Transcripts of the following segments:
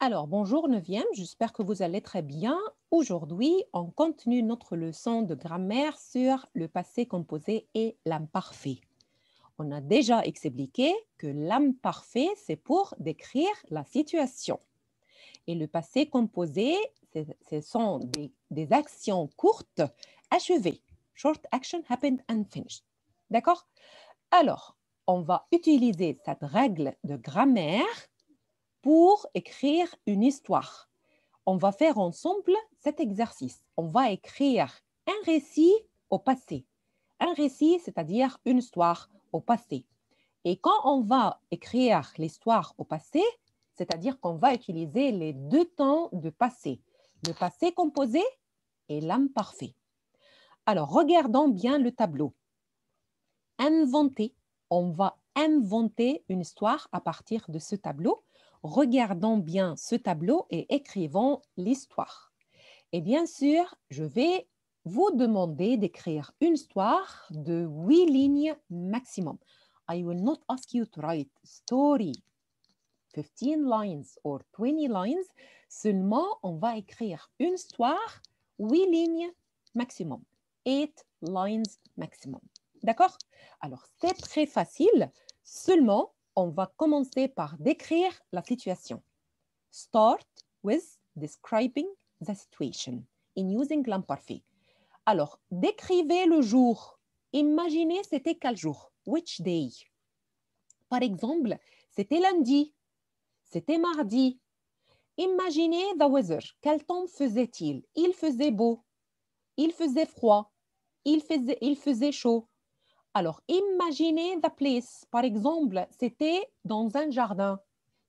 Alors, bonjour 9 j'espère que vous allez très bien. Aujourd'hui, on continue notre leçon de grammaire sur le passé composé et l'imparfait. On a déjà expliqué que l'imparfait, c'est pour décrire la situation. Et le passé composé, ce sont des, des actions courtes achevées. Short action happened and finished. D'accord Alors, on va utiliser cette règle de grammaire pour écrire une histoire. On va faire ensemble cet exercice. On va écrire un récit au passé. Un récit, c'est-à-dire une histoire au passé. Et quand on va écrire l'histoire au passé, c'est-à-dire qu'on va utiliser les deux temps de passé, le passé composé et l'âme l'imparfait. Alors, regardons bien le tableau. Inventer, on va inventer une histoire à partir de ce tableau regardons bien ce tableau et écrivons l'histoire. Et bien sûr, je vais vous demander d'écrire une histoire de huit lignes maximum. I will not ask you to write story 15 lines or 20 lines. Seulement, on va écrire une histoire, huit lignes maximum, 8 lines maximum. D'accord Alors, c'est très facile. Seulement, on va commencer par décrire la situation. Start with describing the situation in using l'imparfait. Alors, décrivez le jour. Imaginez c'était quel jour, which day. Par exemple, c'était lundi, c'était mardi. Imaginez the weather, quel temps faisait-il Il faisait beau, il faisait froid, il faisait, il faisait chaud, alors, imaginez the place. Par exemple, c'était dans un jardin.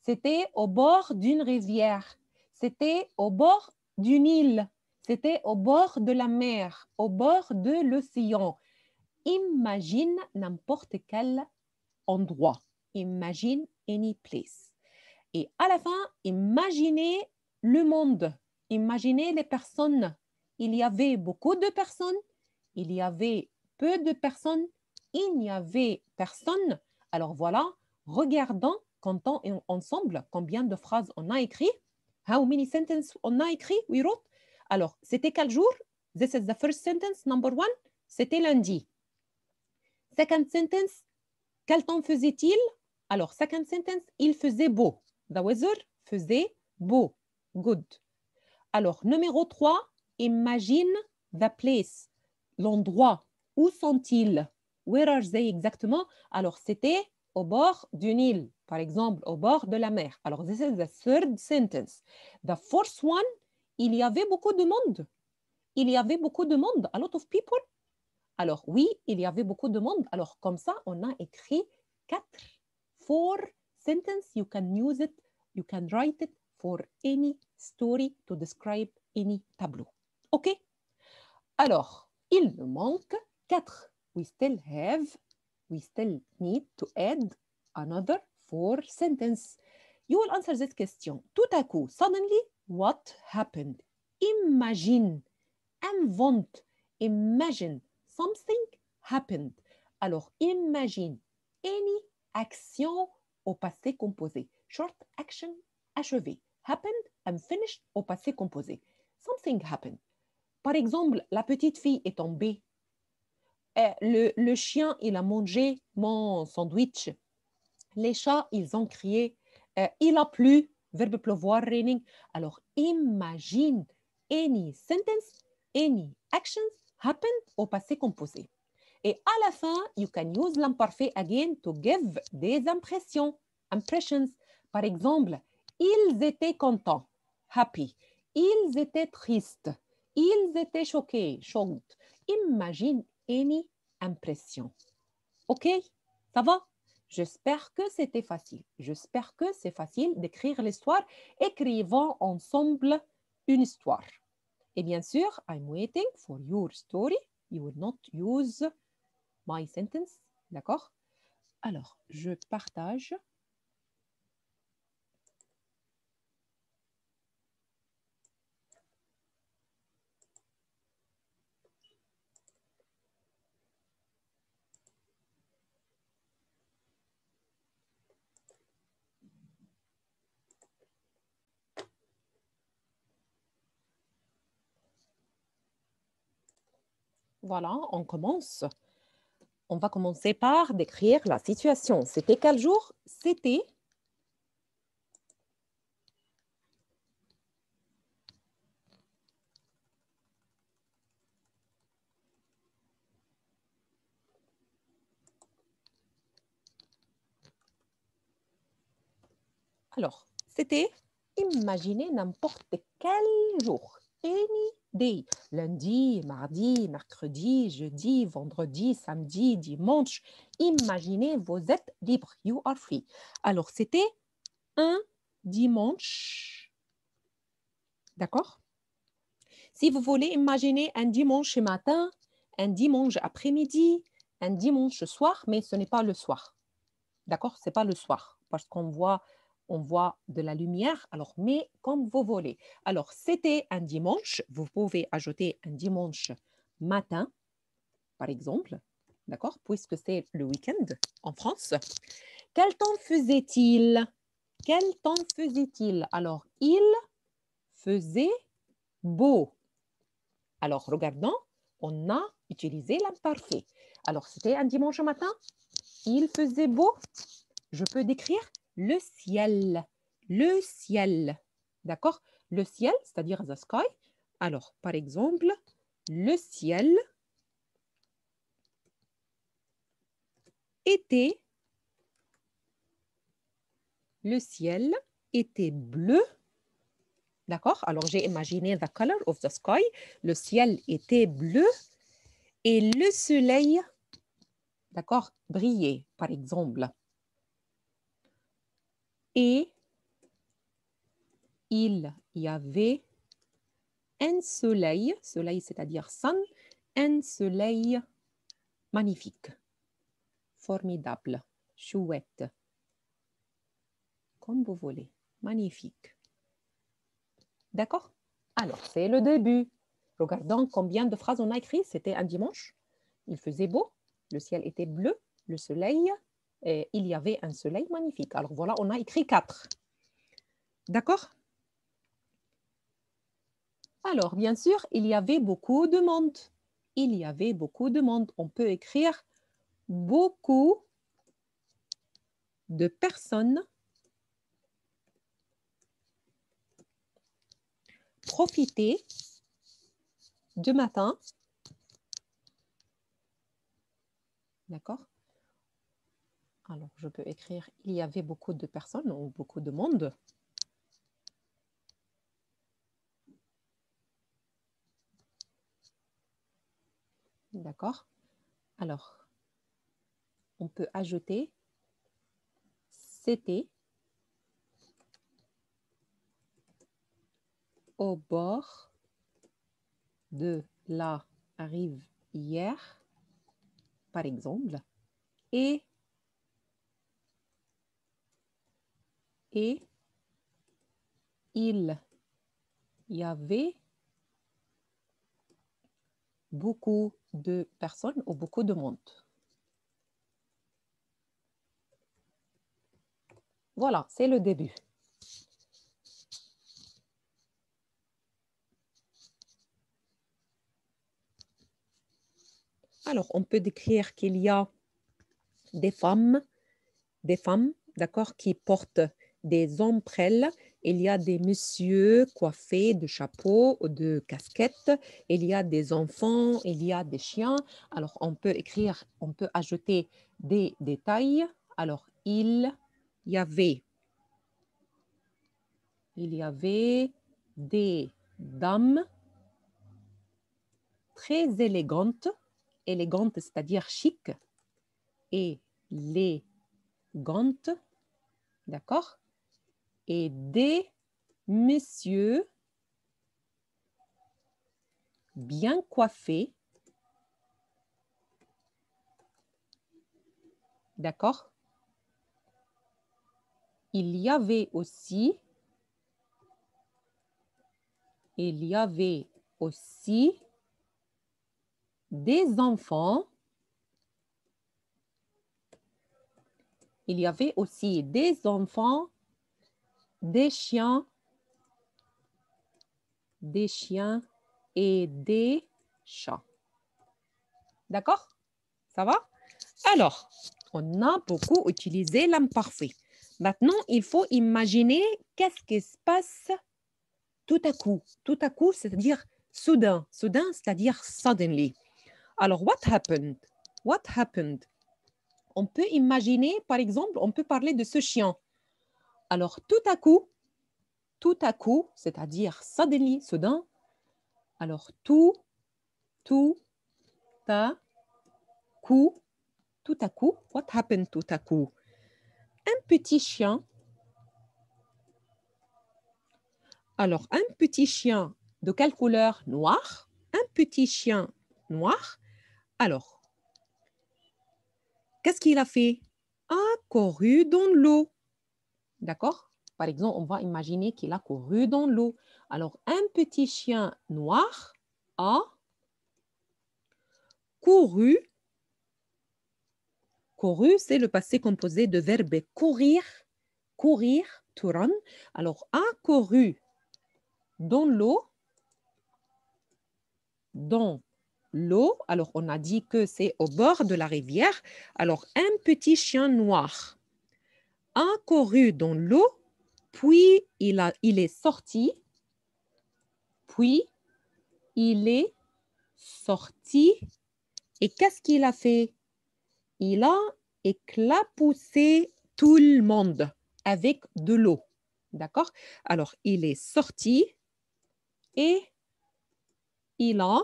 C'était au bord d'une rivière. C'était au bord d'une île. C'était au bord de la mer, au bord de l'océan. Imagine n'importe quel endroit. Imagine any place. Et à la fin, imaginez le monde. Imaginez les personnes. Il y avait beaucoup de personnes. Il y avait peu de personnes il n'y avait personne, alors voilà, regardons, comptons ensemble combien de phrases on a écrit. How many sentences on a écrit, we wrote. Alors, c'était quel jour? This is the first sentence, number one. C'était lundi. Second sentence, quel temps faisait-il? Alors, second sentence, il faisait beau. The weather faisait beau. Good. Alors, numéro 3, imagine the place, l'endroit. Où sont-ils? Where are they exactement Alors, c'était au bord d'une île, par exemple, au bord de la mer. Alors, this is the third sentence. The fourth one, il y avait beaucoup de monde. Il y avait beaucoup de monde, a lot of people. Alors, oui, il y avait beaucoup de monde. Alors, comme ça, on a écrit quatre, four sentences. You can use it, you can write it for any story to describe any tableau. OK Alors, il nous manque quatre we still have, we still need to add another four sentences. You will answer this question. Tout à coup, suddenly, what happened? Imagine, invent, imagine, something happened. Alors, imagine, any action au passé composé. Short action achevé. Happened, and finished au passé composé. Something happened. Par exemple, la petite fille est tombée eh, le, chien, il a mangé mon sandwich. Les chats, ils ont crié. Eh, il a plu, verbe pleuvoir, raining. Alors, imagine any sentence, any actions happened au passé composé. Et à la fin, you can use l'imparfait again to give des impressions. Impressions. Par exemple, ils étaient contents, happy. Ils étaient tristes. Ils étaient choqués, shocked. Imagine impression. OK Ça va J'espère que c'était facile. J'espère que c'est facile d'écrire l'histoire. Écrivons ensemble une histoire. Et bien sûr, I'm waiting for your story. You will not use my sentence. D'accord Alors, je partage. Voilà, on commence. On va commencer par décrire la situation. C'était quel jour C'était Alors, c'était imaginez n'importe quel jour, lundi, mardi, mercredi, jeudi, vendredi, samedi, dimanche. Imaginez, vous êtes libre, you are free. Alors, c'était un dimanche. D'accord Si vous voulez imaginer un dimanche matin, un dimanche après-midi, un dimanche soir, mais ce n'est pas le soir. D'accord c'est pas le soir parce qu'on voit on voit de la lumière, alors mais comme vous voulez. Alors, c'était un dimanche, vous pouvez ajouter un dimanche matin, par exemple, d'accord, puisque c'est le week-end en France. Quel temps faisait-il Quel temps faisait-il Alors, il faisait beau. Alors, regardons, on a utilisé l'imparfait. Alors, c'était un dimanche matin, il faisait beau. Je peux décrire le ciel. Le ciel. D'accord Le ciel, c'est-à-dire the sky. Alors, par exemple, le ciel était le ciel était bleu. D'accord Alors, j'ai imaginé the color of the sky. Le ciel était bleu et le soleil, d'accord, brillait, par exemple et il y avait un soleil, soleil c'est-à-dire sun, un soleil magnifique, formidable, chouette, comme vous voulez, magnifique. D'accord Alors, c'est le début. Regardons combien de phrases on a écrites. C'était un dimanche, il faisait beau, le ciel était bleu, le soleil il y avait un soleil magnifique. Alors voilà, on a écrit quatre. D'accord Alors, bien sûr, il y avait beaucoup de monde. Il y avait beaucoup de monde. On peut écrire beaucoup de personnes profiter du matin. D'accord alors, je peux écrire il y avait beaucoup de personnes ou beaucoup de monde. D'accord Alors, on peut ajouter c'était au bord de la rive hier, par exemple, et et il y avait beaucoup de personnes ou beaucoup de monde. Voilà, c'est le début. Alors, on peut décrire qu'il y a des femmes, des femmes, d'accord, qui portent des ombrelles, il y a des messieurs coiffés de chapeaux ou de casquettes, il y a des enfants, il y a des chiens. Alors, on peut écrire, on peut ajouter des détails. Alors, il y avait, il y avait des dames très élégantes, élégantes, c'est-à-dire chic, et les gantes, d'accord et des messieurs bien coiffés. D'accord Il y avait aussi, il y avait aussi des enfants. Il y avait aussi des enfants des chiens, des chiens et des chats. D'accord Ça va Alors, on a beaucoup utilisé l'imparfait. Maintenant, il faut imaginer qu'est-ce qui se passe tout à coup. Tout à coup, c'est-à-dire soudain. Soudain, c'est-à-dire suddenly. Alors, what happened What happened On peut imaginer, par exemple, on peut parler de ce chien. Alors tout à coup, tout à coup, c'est-à-dire suddenly, soudain. Alors tout, tout, ta, coup, tout à coup. What happened tout à coup? Un petit chien. Alors un petit chien de quelle couleur? Noir. Un petit chien noir. Alors, qu'est-ce qu'il a fait? A couru dans l'eau. D'accord Par exemple, on va imaginer qu'il a couru dans l'eau. Alors, un petit chien noir a couru. Couru, c'est le passé composé de verbe courir, courir, run. Alors, a couru dans l'eau, dans l'eau. Alors, on a dit que c'est au bord de la rivière. Alors, un petit chien noir couru dans l'eau, puis il, a, il est sorti, puis il est sorti. Et qu'est-ce qu'il a fait Il a éclapoussé tout le monde avec de l'eau. D'accord Alors, il est sorti et il a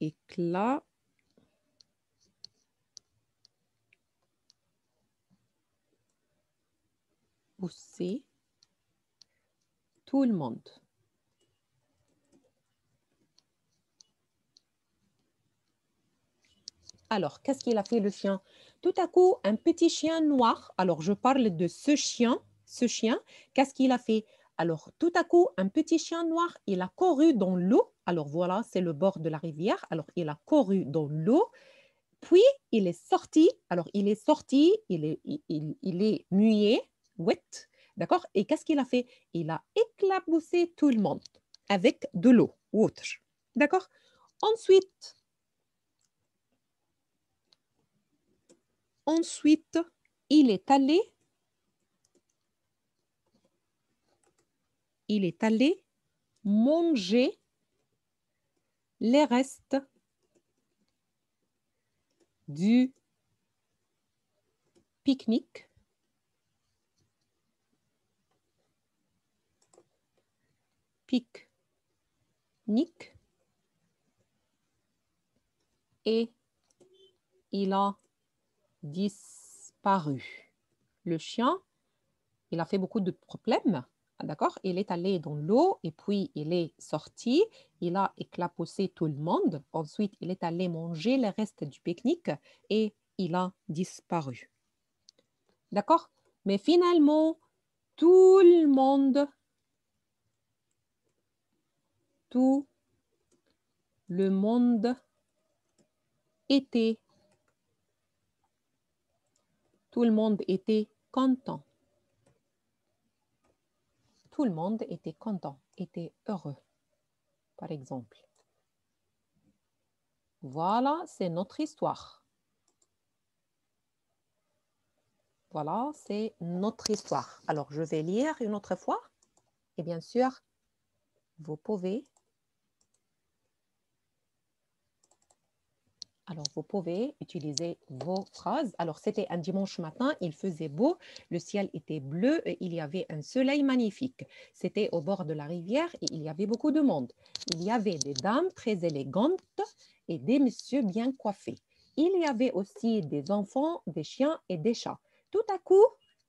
éclaboussé. Tout le monde. Alors, qu'est-ce qu'il a fait le chien Tout à coup, un petit chien noir. Alors, je parle de ce chien. Ce chien, qu'est-ce qu'il a fait Alors, tout à coup, un petit chien noir, il a couru dans l'eau. Alors, voilà, c'est le bord de la rivière. Alors, il a couru dans l'eau. Puis, il est sorti. Alors, il est sorti, il est, il, il est muet wet, d'accord Et qu'est-ce qu'il a fait Il a éclaboussé tout le monde avec de l'eau, water, d'accord Ensuite, ensuite, il est allé, il est allé manger les restes du pique-nique pique, nique. Et il a disparu. Le chien, il a fait beaucoup de problèmes. Ah, d'accord Il est allé dans l'eau et puis il est sorti. Il a éclaboussé tout le monde. Ensuite, il est allé manger le reste du pique-nique et il a disparu. D'accord Mais finalement, tout le monde tout le monde était. Tout le monde était content. Tout le monde était content, était heureux, par exemple. Voilà, c'est notre histoire. Voilà, c'est notre histoire. Alors, je vais lire une autre fois. Et bien sûr, vous pouvez Alors, vous pouvez utiliser vos phrases. Alors, c'était un dimanche matin, il faisait beau, le ciel était bleu et il y avait un soleil magnifique. C'était au bord de la rivière et il y avait beaucoup de monde. Il y avait des dames très élégantes et des messieurs bien coiffés. Il y avait aussi des enfants, des chiens et des chats. Tout à coup,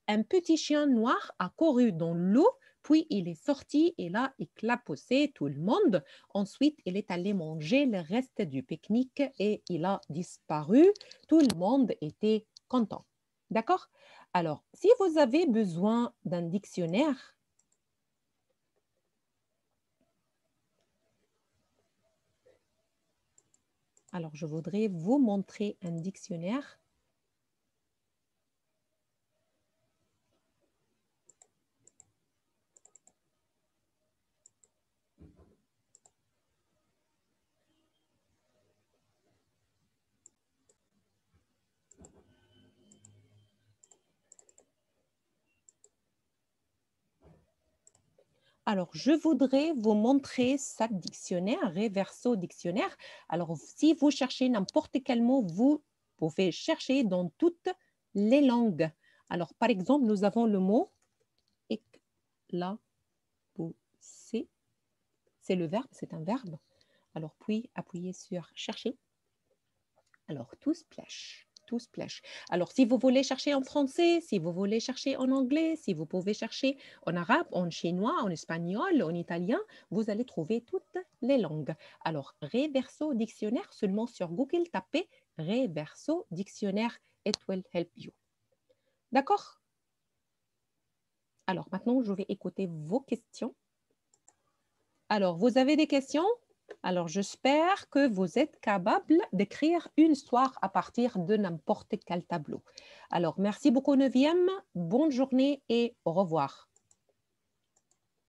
un petit chien noir a couru dans l'eau puis il est sorti et là, il clapossait tout le monde. Ensuite, il est allé manger le reste du pique-nique et il a disparu. Tout le monde était content. D'accord Alors, si vous avez besoin d'un dictionnaire, alors je voudrais vous montrer un dictionnaire. Alors, je voudrais vous montrer cet dictionnaire, Reverso eh, Dictionnaire. Alors, si vous cherchez n'importe quel mot, vous pouvez chercher dans toutes les langues. Alors, par exemple, nous avons le mot éclabousser. C'est le verbe, c'est un verbe. Alors, puis appuyez sur chercher. Alors, tous splash. Alors, si vous voulez chercher en français, si vous voulez chercher en anglais, si vous pouvez chercher en arabe, en chinois, en espagnol, en italien, vous allez trouver toutes les langues. Alors, Reverso Dictionnaire, seulement sur Google, tapez Reverso Dictionnaire, it will help you. D'accord Alors, maintenant, je vais écouter vos questions. Alors, vous avez des questions alors, j'espère que vous êtes capable d'écrire une histoire à partir de n'importe quel tableau. Alors, merci beaucoup, Neuvième. Bonne journée et au revoir.